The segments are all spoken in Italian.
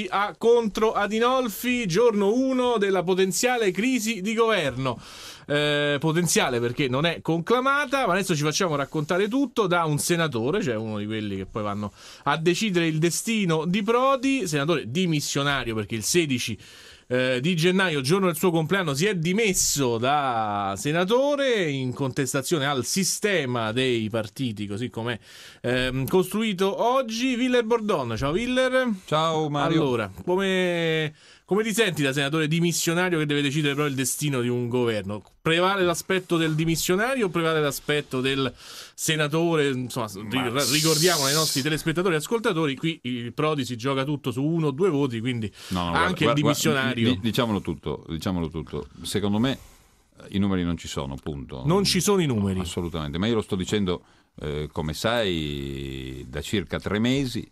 Monti a contro Adinolfi, giorno 1 della potenziale crisi di governo. Eh, potenziale perché non è conclamata, ma adesso ci facciamo raccontare tutto da un senatore, cioè uno di quelli che poi vanno a decidere il destino di Prodi, senatore dimissionario perché il 16 eh, di gennaio, giorno del suo compleanno, si è dimesso da senatore in contestazione al sistema dei partiti, così com'è ehm, costruito oggi. Viller Bordon, ciao Viller. Ciao Mario. Allora, come come ti senti da senatore dimissionario che deve decidere però il destino di un governo? Prevale l'aspetto del dimissionario o prevale l'aspetto del senatore? Insomma, Ma... ricordiamo ai nostri telespettatori e ascoltatori, qui il Prodi si gioca tutto su uno o due voti, quindi no, no, anche guarda, il dimissionario. Guarda, diciamolo, tutto, diciamolo tutto, secondo me eh, i numeri non ci sono, punto. Non ci sono i numeri. No, assolutamente, ma io lo sto dicendo, eh, come sai, da circa tre mesi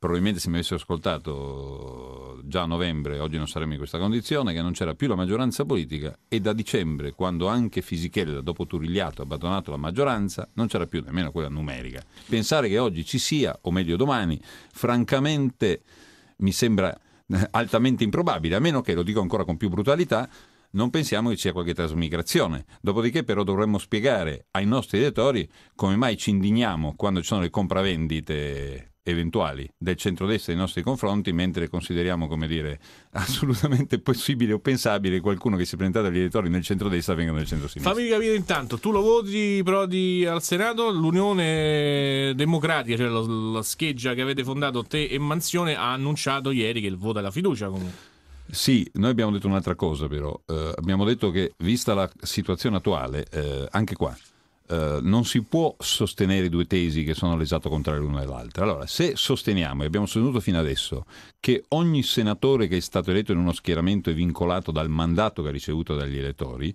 probabilmente se mi avessi ascoltato già a novembre, oggi non saremmo in questa condizione, che non c'era più la maggioranza politica e da dicembre, quando anche Fisichella, dopo Turigliato, ha abbandonato la maggioranza, non c'era più nemmeno quella numerica. Pensare che oggi ci sia, o meglio domani, francamente mi sembra eh, altamente improbabile, a meno che, lo dico ancora con più brutalità, non pensiamo che ci sia qualche trasmigrazione. Dopodiché, però, dovremmo spiegare ai nostri elettori come mai ci indigniamo quando ci sono le compravendite eventuali del centrodestra nei nostri confronti, mentre consideriamo, come dire, assolutamente possibile o pensabile che qualcuno che si è presentato agli elettori nel centrodestra venga nel centrosinistra. Fammi capire intanto, tu lo voti Prodi al Senato, l'Unione Democratica, cioè la, la scheggia che avete fondato te e Mansione, ha annunciato ieri che il voto è la fiducia comunque. Sì, noi abbiamo detto un'altra cosa però, eh, abbiamo detto che vista la situazione attuale, eh, anche qua eh, non si può sostenere due tesi che sono l'esatto contrario l'una dell'altra. Allora, se sosteniamo, e abbiamo sostenuto fino adesso, che ogni senatore che è stato eletto in uno schieramento è vincolato dal mandato che ha ricevuto dagli elettori,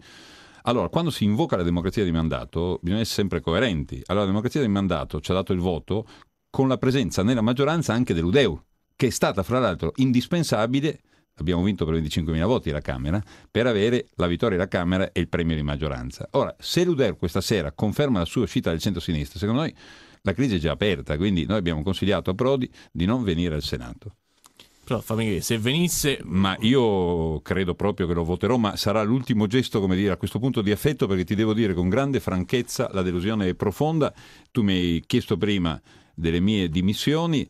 allora, quando si invoca la democrazia di mandato, bisogna essere sempre coerenti. Allora, la democrazia di mandato ci ha dato il voto con la presenza nella maggioranza anche dell'Udeu, che è stata, fra l'altro, indispensabile abbiamo vinto per 25.000 voti la Camera, per avere la vittoria della Camera e il premio di maggioranza. Ora, se Luder questa sera conferma la sua uscita del centro-sinistra, secondo noi la crisi è già aperta, quindi noi abbiamo consigliato a Prodi di non venire al Senato. Però fammi vedere, se venisse... Ma io credo proprio che lo voterò, ma sarà l'ultimo gesto, come dire, a questo punto di affetto, perché ti devo dire con grande franchezza la delusione è profonda. Tu mi hai chiesto prima delle mie dimissioni,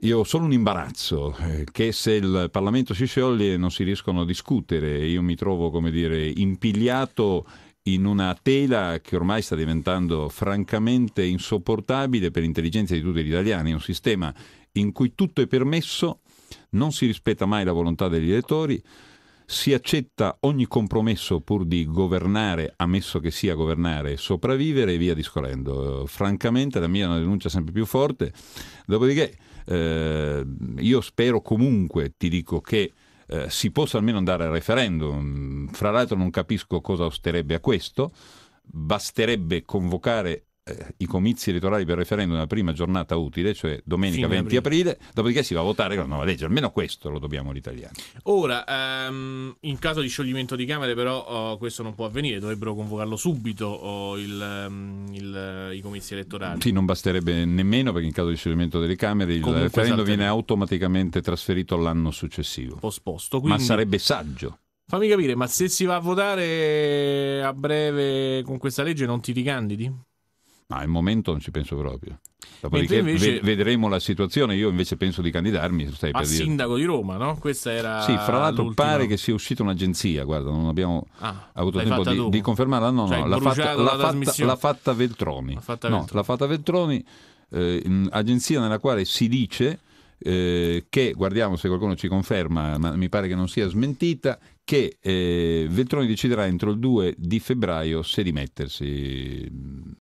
io ho solo un imbarazzo, eh, che se il Parlamento si scioglie non si riescono a discutere. Io mi trovo, come dire, impigliato in una tela che ormai sta diventando francamente insopportabile per l'intelligenza di tutti gli italiani, un sistema in cui tutto è permesso, non si rispetta mai la volontà degli elettori, si accetta ogni compromesso pur di governare, ammesso che sia governare, e sopravvivere e via discorrendo. francamente la mia è una denuncia sempre più forte, dopodiché uh, io spero comunque, ti dico che uh, si possa almeno andare al referendum, fra l'altro non capisco cosa osterebbe a questo, basterebbe convocare eh, i comizi elettorali per referendum nella prima giornata utile, cioè domenica Fine 20 aprile. aprile. dopodiché si va a votare con la nuova legge, almeno questo lo dobbiamo agli italiani. Ora, ehm, in caso di scioglimento di Camere però oh, questo non può avvenire, dovrebbero convocarlo subito oh, il, ehm, il, i comizi elettorali. Sì, non basterebbe nemmeno perché in caso di scioglimento delle Camere il Comunque referendum esatto. viene automaticamente trasferito all'anno successivo. Posposto, quindi... Ma sarebbe saggio. Fammi capire, ma se si va a votare a breve con questa legge non ti ricandidi? Ma al momento non ci penso proprio. Dopodiché invece... vedremo la situazione. Io invece penso di candidarmi. Stai a ah, sindaco dire. di Roma, no? Questa era. Sì, fra l'altro l'ultima. pare che sia uscita un'agenzia. Guarda, non abbiamo ah, avuto tempo di, di, confermarla. No, cioè, no, l'ha fatta, l'ha, fatta, l'ha fatta, Veltroni. L'ha fatta Veltroni. No, l'ha fatta Veltroni, eh, agenzia nella quale si dice. Eh, che guardiamo se qualcuno ci conferma, ma mi pare che non sia smentita, che eh, Veltroni deciderà entro il 2 di febbraio se dimettersi.